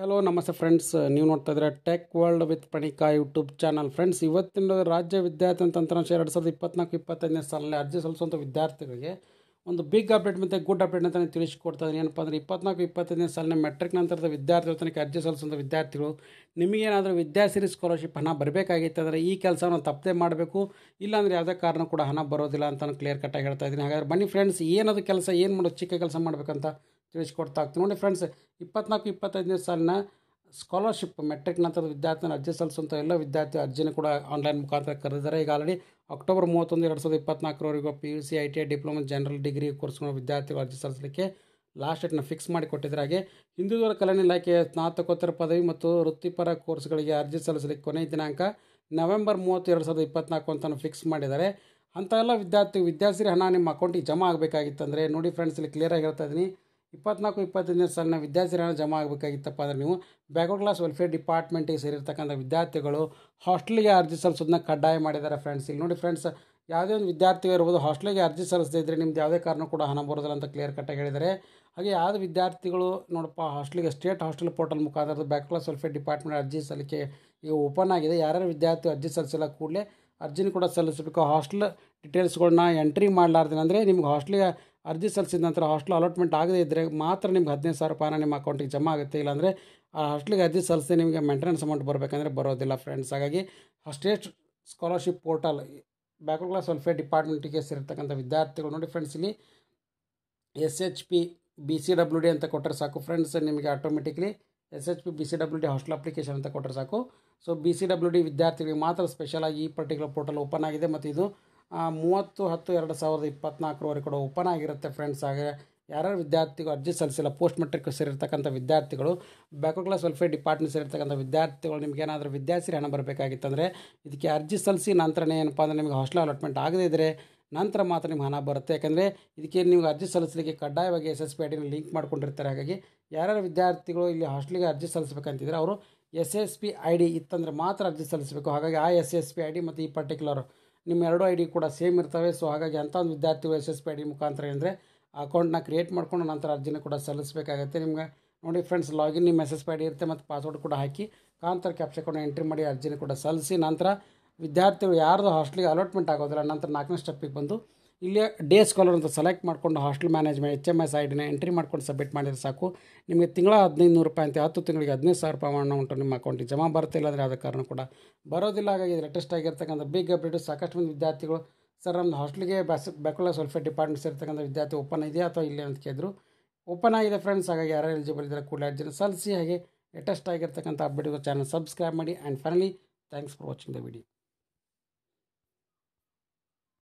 hello ನಮಸ್ತೆ friends ನೀವು ನೋಡ್ತಾ ಇದ್ರೆ tech world with Panika YouTube channel friends ಇವತ್ತಿನ ರಾಜ್ಯ ವಿದ್ಯಾರ್ಥಿ ತಂತ್ರಾಂಶ ಎರಡು ಸಾವಿರದ ಇಪ್ಪತ್ನಾಲ್ಕು ಇಪ್ಪತ್ತೈದನೇ ಸಾಲಿನಲ್ಲಿ ಅರ್ಜಿ ಸಲ್ಲಿಸುವಂಥ ವಿದ್ಯಾರ್ಥಿಗಳಿಗೆ ಒಂದು ಬಿಗ್ ಅಪ್ಡೇಟ್ ಮತ್ತು ಗುಡ್ ಅಪ್ಡೇಟ್ ಅಂತ ನಾನು ತಿಳಿಸ್ಕೊಡ್ತಾ ಇದ್ದೀನಿ ಏನಪ್ಪ ಅಂದರೆ ಇಪ್ಪತ್ನಾಲ್ಕು ಇಪ್ಪತ್ತೈದನೇ ಸಾಲಿನ ಮೆಟ್ರಿಕ್ ನಂತರದ ವಿದ್ಯಾರ್ಥಿ ತನಕ ಅರ್ಜಿ ಸಲ್ಲಿಸುವಂಥ ವಿದ್ಯಾರ್ಥಿಗಳು ನಿಮಗೇನಾದರೂ ವಿದ್ಯಾಸಿರಿ ಸ್ಕಾಲರ್ಶಿಪ್ ಹಣ ಬರಬೇಕಾಗಿತ್ತು ಅಂದರೆ ಈ ಕೆಲಸವನ್ನು ತಪ್ಪದೆ ಮಾಡಬೇಕು ಇಲ್ಲಾಂದರೆ ಯಾವುದೇ ಕಾರಣ ಕೂಡ ಹಣ ಬರೋದಿಲ್ಲ ಅಂತ ಕ್ಲಿಯರ್ ಕಟ್ಟಾಗಿ ಹೇಳ್ತಾ ಇದ್ದೀನಿ ಹಾಗಾದರೆ ಬನ್ನಿ ಫ್ರೆಂಡ್ಸ್ ಏನದು ಕೆಲಸ ಏನು ಮಾಡೋದು ಚಿಕ್ಕ ಕೆಲಸ ಮಾಡಬೇಕಂತ ತಿಳಿಸಿಕೊಡ್ತಾ ಆಗ್ತೀನಿ ನೋಡಿ ಫ್ರೆಂಡ್ಸ್ ಇಪ್ಪತ್ನಾಲ್ಕು ಇಪ್ಪತ್ತೈದನೇ ಸಾಲಿನ ಸ್ಕಾಲರ್ಶಿಪ್ ಮೆಟ್ರಿಕ್ ನಂತರದ ವಿದ್ಯಾರ್ಥಿನ ಅರ್ಜಿ ಸಲ್ಲಿಸುವಂಥ ಎಲ್ಲ ವಿದ್ಯಾರ್ಥಿ ಅರ್ಜಿನೂ ಕೂಡ ಆನ್ಲೈನ್ ಮುಖಾಂತರ ಕರೆದಿದ್ದಾರೆ ಈಗ ಆಲ್ರೆಡಿ ಅಕ್ಟೋಬರ್ ಮೂವತ್ತೊಂದು ಎರಡು ಸಾವಿರದ ಇಪ್ಪತ್ನಾಲ್ಕರವರೆಗೂ P U C I T I diploma general degree ಕೋರ್ಸ್ಗಳ ವಿದ್ಯಾರ್ಥಿಗಳು ಅರ್ಜಿ ಸಲ್ಲಿಸಲಿಕ್ಕೆ ಲಾಸ್ಟ್ ಡೇಟ್ನ ಫಿಕ್ಸ್ ಮಾಡಿ ಕೊಟ್ಟಿದ್ದಾರೆ ಹಾಗೆ ಹಿಂದುತ್ವರ ಕಲ್ಯಾಣ ಇಲಾಖೆಯ ಸ್ನಾತಕೋತ್ತರ ಪದವಿ ಮತ್ತು ವೃತ್ತಿಪರ ಕೋರ್ಸ್ಗಳಿಗೆ ಅರ್ಜಿ ಸಲ್ಲಿಸಲಿಕ್ಕೆ ಕೊನೆಯ ದಿನಾಂಕ ನವೆಂಬರ್ ಮೂವತ್ತು ಎರಡು ಸಾವಿರದ ಇಪ್ಪತ್ನಾಲ್ಕು ಅಂತ ಫಿಕ್ಸ್ ಮಾಡಿದ್ದಾರೆ ಅಂಥ ಎಲ್ಲ ವಿದ್ಯಾರ್ಥಿ ವಿದ್ಯಾರ್ಥಿ ಹಣ ನಿಮ್ಮ ಅಕೌಂಟಿಗೆ ಜಮಾ ಆಗಬೇಕಾಗಿತ್ತಂದರೆ ನೋಡಿ ಫ್ರೆಂಡ್ಸ್ ಇಲ್ಲಿ ಕ್ಲಿಯರಾಗಿ ಹೇಳ್ತಾ ಇದ್ದೀನಿ ಇಪ್ಪತ್ನಾಲ್ಕು ಇಪ್ಪತ್ತೈದನೇ ಸಾಲಿನ ವಿದ್ಯಾರ್ಥಿಗಳನ್ನು ಜಮಾ ಆಗಬೇಕಾಗಿತ್ತಪ್ಪ ಅಂದರೆ ನೀವು ಬ್ಯಾಕ್ವರ್ಡ್ ಕ್ಲಾಸ್ ವೆಲ್ಫೇರ್ ಡಿಪಾರ್ಟ್ಮೆಂಟಿಗೆ ಸೇರಿರ್ತಕ್ಕಂಥ ವಿದ್ಯಾರ್ಥಿಗಳು ಹಾಸ್ಟೆಲ್ಗೆ ಅರ್ಜಿ ಸಲ್ಲಿಸೋದನ್ನ ಕಡ್ಡಾಯ ಮಾಡಿದ್ದಾರೆ ಫ್ರೆಂಡ್ಸ್ ಇಲ್ಲಿ ನೋಡಿ ಫ್ರೆಂಡ್ಸ್ ಯಾವುದೇ ಒಂದು ವಿದ್ಯಾರ್ಥಿಗಳು ಇರ್ಬೋದು ಹಾಸ್ಟೆಲ್ಗೆ ಅರ್ಜಿ ಸಲ್ಲಿಸದೇ ಇದ್ದರೆ ನಿಮ್ದು ಯಾವುದೇ ಕಾರಣ ಕೂಡ ಹಣ ಬರೋದಿಲ್ಲ ಅಂತ ಕ್ಲಿಯರ್ ಕಟ್ಟಾಗಿ ಹೇಳಿದ್ದಾರೆ ಹಾಗೆ ಯಾವುದು ವಿದ್ಯಾರ್ಥಿಗಳು ನೋಡಪ್ಪ ಹಾಸ್ಟೆಲ್ಗೆ ಸ್ಟೇಟ್ ಹಾಸ್ಟೆಲ್ ಪೋರ್ಟಲ್ ಮುಖಾಂತರ ಬ್ಯಾಕ್ ಕ್ಲಾಸ್ ವೆಲ್ಫೇರ್ ಡಿಪಾರ್ಟ್ಮೆಂಟ್ ಅರ್ಜಿ ಸಲ್ಲಿಕೆ ಈಗ ಓಪನ್ ಆಗಿದೆ ಯಾರ್ಯಾರು ವಿದ್ಯಾರ್ಥಿ ಅರ್ಜಿ ಸಲ್ಲಿಸಿಲ್ಲ ಕೂಡಲೇ ಅರ್ಜಿನ ಕೂಡ ಸಲ್ಲಿಸಬೇಕು ಹಾಸ್ಟೆಲ್ ಡೀಟೇಲ್ಸ್ಗಳನ್ನ ಎಂಟ್ರಿ ಮಾಡಲಾರ್ದೇನೆ ಅಂದರೆ ನಿಮ್ಗೆ ಹಾಸ್ಟೆಲ್ಗೆ ಅರ್ಜಿ ಸಲ್ಲಿಸಿದ ನಂತರ ಹಾಸ್ಟೆಲ್ ಅಲಾಟ್ಮೆಂಟ್ ಆಗದೇ ಇದ್ದರೆ ಮಾತ್ರ ನಿಮ್ಗೆ ಹದಿನೈದು ಸಾವಿರ ರೂಪಾಯಿನ ನಿಮ್ಮ ಅಕೌಂಟಿಗೆ ಜಮಾ ಆಗುತ್ತೆ ಇಲ್ಲಾಂದರೆ ಆ ಹಾಸ್ಟೆಲ್ಗೆ ಅರ್ಜಿ ಸಲ್ಲಿಸಿ ನಿಮಗೆ ಮೆಂಟೆನೆನ್ಸ್ ಅಮೌಂಟ್ ಬರಬೇಕಂದ್ರೆ ಬರೋದಿಲ್ಲ ಫ್ರೆಂಡ್ಸ್ ಹಾಗಾಗಿ state scholarship portal backward class welfare ಡಿಪಾರ್ಟ್ಮೆಂಟಿಗೆ ಸೇರಿರ್ತಕ್ಕಂಥ ವಿದ್ಯಾರ್ಥಿಗಳು ನೋಡಿ ಫ್ರೆಂಡ್ಸ್ ಇಲ್ಲಿ S H P B C W D ಅಂತ ಕೊಟ್ಟರೆ ಸಾಕು ಫ್ರೆಂಡ್ಸ್ ನಿಮಗೆ automatically S H P B C W D hostel application ಅಂತ ಕೊಟ್ಟರೆ ಸಾಕು so B C W D ವಿದ್ಯಾರ್ಥಿಗಳಿಗೆ ಮಾತ್ರ ಸ್ಪೆಷಲಾಗಿ ಈ ಪರ್ಟಿಕ್ಯುಲರ್ ಪೋರ್ಟಲ್ ಓಪನ್ ಆಗಿದೆ ಮತ್ತು ಇದು ಮೂವತ್ತು ಹತ್ತು ಎರಡು ಸಾವಿರದ ಇಪ್ಪತ್ತ್ನಾಲ್ಕರವರೆಗೆ ಕೂಡ ಓಪನ್ ಆಗಿರುತ್ತೆ ಫ್ರೆಂಡ್ಸ್ ಹಾಗೆ ಯಾರ್ಯಾರು ವಿದ್ಯಾರ್ಥಿಗಳು ಅರ್ಜಿ ಸಲ್ಲಿಸಿಲ್ಲ ಪೋಸ್ಟ್ ಮೆಟ್ರಿಕ್ ಸೇರಿರ್ತಕ್ಕಂಥ ವಿದ್ಯಾರ್ಥಿಗಳು ಬ್ಯಾಕ್ವರ್ಡ್ ಕ್ಲಾಸ್ ವೆಲ್ಫೇರ್ ಡಿಪಾರ್ಟ್ಮೆಂಟ್ ಸೇರಿರ್ತಕ್ಕಂಥ ವಿದ್ಯಾರ್ಥಿಗಳು ನಿಮ್ಗೆ ಏನಾದರೂ ವಿದ್ಯಾರ್ಥಿ ಹಣ ಬರಬೇಕಾಗಿತ್ತಂದರೆ ಇದಕ್ಕೆ ಅರ್ಜಿ ಸಲ್ಲಿಸಿ ನಂತರನೇ ಏನಪ್ಪ ಅಂದರೆ ನಿಮಗೆ ಹಾಸ್ಟೆಲ್ ಅಲಾಟ್ಮೆಂಟ್ ಆಗದೇ ಇದ್ದರೆ ನಂತರ ಮಾತ್ರ ನಿಮ್ಗೆ ಹಣ ಬರುತ್ತೆ ಯಾಕಂದರೆ ಇದಕ್ಕೆ ನೀವು ಅರ್ಜಿ ಸಲ್ಲಿಸಲಿಕ್ಕೆ ಕಡ್ಡಾಯವಾಗಿ ಎಸ್ ಎಸ್ ಪಿ ಡಿನ ಲಿಂಕ್ ಮಾಡ್ಕೊಂಡಿರ್ತಾರೆ ಹಾಗಾಗಿ ಯಾರ್ಯಾರು ವಿದ್ಯಾರ್ಥಿಗಳು ಇಲ್ಲಿ ಹಾಸ್ಟೆಲ್ಗೆ ಅರ್ಜಿ ಸಲ್ಲಿಸಬೇಕಂತಿದ್ರೆ ಅವರು S S P I D ಇತ್ತಂದರೆ ಮಾತ್ರ ಅರ್ಜಿ ಸಲ್ಲಿಸಬೇಕು ಹಾಗಾಗಿ ಆ S S P I D ಮತ್ತು ಈ ಪರ್ಟಿಕ್ಯುಲರ್ ನಿಮ್ಮ ಎರಡು ಐ ಡಿ ಕೂಡ ಸೇಮ್ ಇರ್ತವೆ ಸೊ ಹಾಗಾಗಿ ಅಂಥ ಒಂದು ವಿದ್ಯಾರ್ಥಿಗಳು S S P I D ಮುಖಾಂತರ ಏನಂದರೆ ಅಕೌಂಟ್ನ ಕ್ರಿಯೇಟ್ ಮಾಡಿಕೊಂಡು ನಂತರ ಅರ್ಜಿನ ಕೂಡ ಸಲ್ಲಿಸಬೇಕಾಗುತ್ತೆ ನಿಮಗೆ ನೋಡಿ ಫ್ರೆಂಡ್ಸ್ ಲಾಗಿನ್ ನಿಮ್ಮ S S P I D ಇರುತ್ತೆ ಮತ್ತು ಪಾಸ್ವರ್ಡ್ ಕೂಡ ಹಾಕಿ ಕಾಂತರ ಕೊಂಡು ಎಂಟ್ರಿ ಮಾಡಿ ಅರ್ಜಿನ ಕೂಡ ಸಲ್ಲಿಸಿ ನಂತರ ವಿದ್ಯಾರ್ಥಿಗಳು ಯಾರ್ದು ಹಾಸ್ಟ್ಲಿಗೆ ಅಲಾಟ್ಮೆಂಟ್ ಆಗೋದಿಲ್ಲ ನಂತರ ನಾಲ್ಕನೇ ಸ್ಟೆಪ್ಪಿಗೆ ಬಂದು ಇಲ್ಲೇ ಡೇ ಸ್ಕಾಲರ್ ಅಂತ ಸೆಲೆಕ್ಟ್ ಮಾಡ್ಕೊಂಡು hostel management H M S I entry ಮಾಡ್ಕೊಂಡು ಸಬ್ಮಿಟ್ ಮಾಡಿದರೆ ಸಾಕು ನಿಮಗೆ ತಿಂಗಳ ಹದಿನೈದು ನೂರು ರೂಪಾಯಿ ಅಂತ ಹತ್ತು ತಿಂಗಳಿಗೆ ಹದಿನೈದು ಸಾವಿರ ರೂಪಾಯಿ ಉಂಟು ನಿಮ್ಮ ಅಕೌಂಟಿಗೆ ಜಮಾ ಬರ್ತಿಲ್ಲ ಅಂದರೆ ಆದ ಕಾರಣ ಕೂಡ ಬರೋದಿಲ್ಲ ಹಾಗಾಗಿ ಲೇಟೆಸ್ಟ್ ಆಗಿರ್ತಕ್ಕಂಥ ಬಿಗ್ ಅಪ್ಡೇಟು ಸಾಕಷ್ಟು ಮಂದಿ ವಿದ್ಯಾರ್ಥಿಗಳು ಸರ್ ನಮ್ಮ ಹಾಸ್ಟೆಲ್ಗೆ ಬ್ಯಾಸ್ ಬೆಕುಲ ವೆಲ್ಫೇರ್ ಡಿಪಾರ್ಟ್ಮೆಂಟ್ ಇರ್ತಕ್ಕಂಥ ವಿದ್ಯಾರ್ಥಿ ಓಪನ್ ಇದೆಯಾ ಅಥವಾ ಇಲ್ಲೇ ಅಂತ ಕೇಳಿದ್ರು ಓಪನ್ ಆಗಿದೆ ಫ್ರೆಂಡ್ಸ್ ಹಾಗಾಗಿ ಯಾರು ಎಲಿಜಿಬಲ್ ಇದ್ದರೆ ಕೂಡಲೇ ಜನ ಸಲ್ಸಿ ಹಾಗೆ ಲೇಟೆಸ್ಟ್ ಆಗಿರ್ತಕ್ಕಂಥ ಅಪ್ಡೇಟ್ಗೂ ಚಾನಲ್ ಸಬ್ಸ್ಕ್ರೈಬ್ ಮಾಡಿ and finally thanks for watching the video